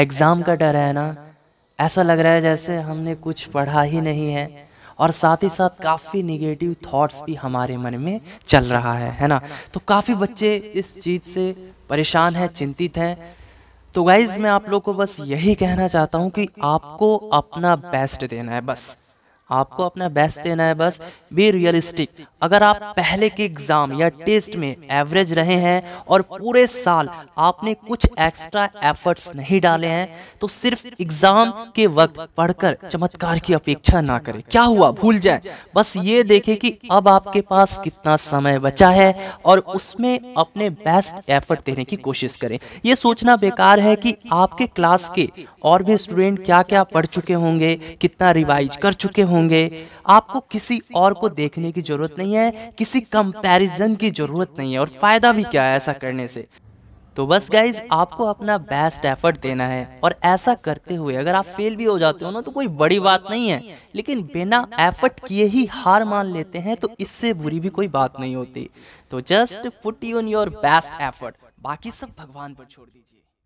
exam का डर है ना ऐसा लग रहा है जैसे हमने कुछ पढ़ा ही नहीं है और साथ ही साथ काफ़ी निगेटिव थॉट्स भी हमारे मन में चल रहा है है ना तो काफ़ी बच्चे इस चीज़ से परेशान हैं चिंतित हैं तो गाइज़ मैं आप लोग को बस यही कहना चाहता हूँ कि आपको अपना बेस्ट देना है बस आपको अपना बेस्ट देना है बस बी रियलिस्टिक अगर आप पहले के एग्ज़ाम या टेस्ट में एवरेज रहे हैं और पूरे साल आपने कुछ एक्स्ट्रा एफर्ट्स नहीं डाले हैं तो, तो सिर्फ एग्ज़ाम के वक्त पढ़कर चमत्कार की अपेक्षा ना करें क्या हुआ भूल जाए बस ये देखें कि अब आपके पास कितना समय बचा है और उसमें अपने बेस्ट एफर्ट देने की कोशिश करें ये सोचना बेकार है कि आपके क्लास के और भी स्टूडेंट क्या क्या पढ़ चुके होंगे कितना रिवाइज कर चुके होंगे होंगे आपको किसी और को देखने की ज़रूरत नहीं है किसी कंपैरिजन की ज़रूरत नहीं है और फ़ायदा भी क्या है ऐसा करने से तो बस गाइज आपको अपना बेस्ट एफर्ट देना है और ऐसा करते हुए अगर आप फेल भी हो जाते हो ना तो कोई बड़ी बात नहीं है लेकिन बिना एफर्ट किए ही हार मान लेते हैं तो इससे बुरी भी कोई बात नहीं होती तो just put in your best effort बाकी सब भगवान पर छोड़ दीजिए